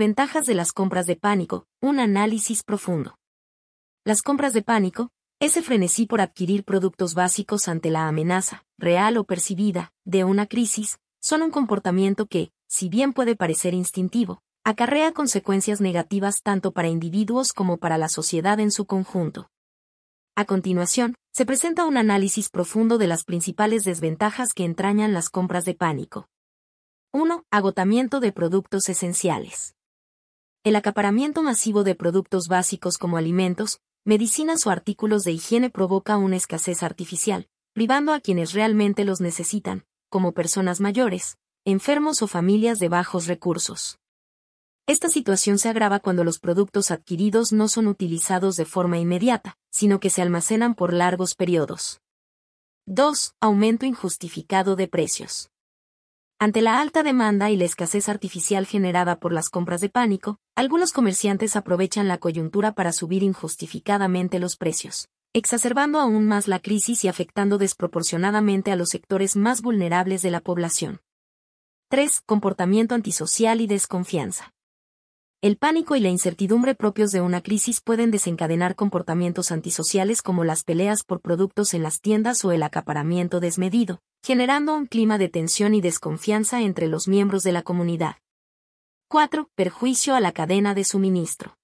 ventajas de las compras de pánico, un análisis profundo. Las compras de pánico, ese frenesí por adquirir productos básicos ante la amenaza, real o percibida, de una crisis, son un comportamiento que, si bien puede parecer instintivo, acarrea consecuencias negativas tanto para individuos como para la sociedad en su conjunto. A continuación, se presenta un análisis profundo de las principales desventajas que entrañan las compras de pánico. 1. Agotamiento de productos esenciales. El acaparamiento masivo de productos básicos como alimentos, medicinas o artículos de higiene provoca una escasez artificial, privando a quienes realmente los necesitan, como personas mayores, enfermos o familias de bajos recursos. Esta situación se agrava cuando los productos adquiridos no son utilizados de forma inmediata, sino que se almacenan por largos periodos. 2. Aumento injustificado de precios. Ante la alta demanda y la escasez artificial generada por las compras de pánico, algunos comerciantes aprovechan la coyuntura para subir injustificadamente los precios, exacerbando aún más la crisis y afectando desproporcionadamente a los sectores más vulnerables de la población. 3. Comportamiento antisocial y desconfianza. El pánico y la incertidumbre propios de una crisis pueden desencadenar comportamientos antisociales como las peleas por productos en las tiendas o el acaparamiento desmedido, generando un clima de tensión y desconfianza entre los miembros de la comunidad. 4. Perjuicio a la cadena de suministro.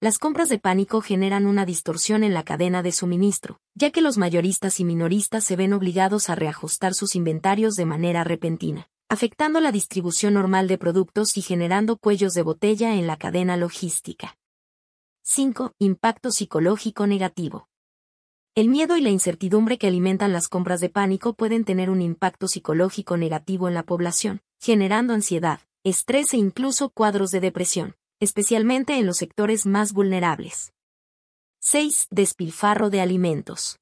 Las compras de pánico generan una distorsión en la cadena de suministro, ya que los mayoristas y minoristas se ven obligados a reajustar sus inventarios de manera repentina, afectando la distribución normal de productos y generando cuellos de botella en la cadena logística. 5. Impacto psicológico negativo. El miedo y la incertidumbre que alimentan las compras de pánico pueden tener un impacto psicológico negativo en la población, generando ansiedad, estrés e incluso cuadros de depresión, especialmente en los sectores más vulnerables. 6. Despilfarro de alimentos.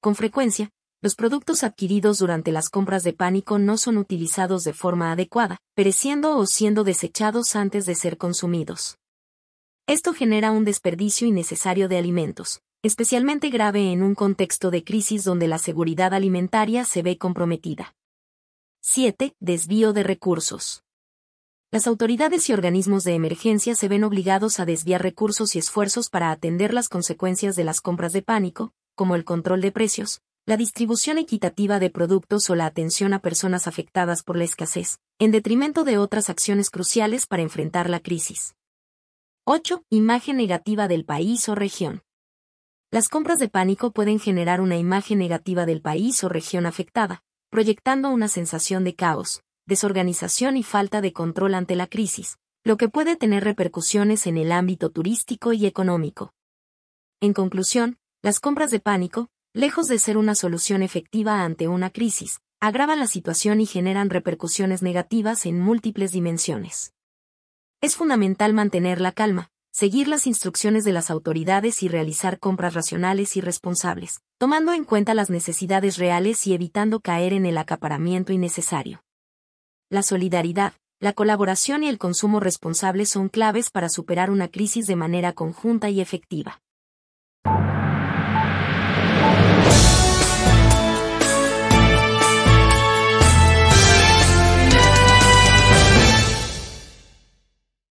Con frecuencia, los productos adquiridos durante las compras de pánico no son utilizados de forma adecuada, pereciendo o siendo desechados antes de ser consumidos. Esto genera un desperdicio innecesario de alimentos, especialmente grave en un contexto de crisis donde la seguridad alimentaria se ve comprometida. 7. Desvío de recursos las autoridades y organismos de emergencia se ven obligados a desviar recursos y esfuerzos para atender las consecuencias de las compras de pánico, como el control de precios, la distribución equitativa de productos o la atención a personas afectadas por la escasez, en detrimento de otras acciones cruciales para enfrentar la crisis. 8. Imagen negativa del país o región. Las compras de pánico pueden generar una imagen negativa del país o región afectada, proyectando una sensación de caos, desorganización y falta de control ante la crisis, lo que puede tener repercusiones en el ámbito turístico y económico. En conclusión, las compras de pánico, lejos de ser una solución efectiva ante una crisis, agravan la situación y generan repercusiones negativas en múltiples dimensiones. Es fundamental mantener la calma, seguir las instrucciones de las autoridades y realizar compras racionales y responsables, tomando en cuenta las necesidades reales y evitando caer en el acaparamiento innecesario la solidaridad, la colaboración y el consumo responsable son claves para superar una crisis de manera conjunta y efectiva.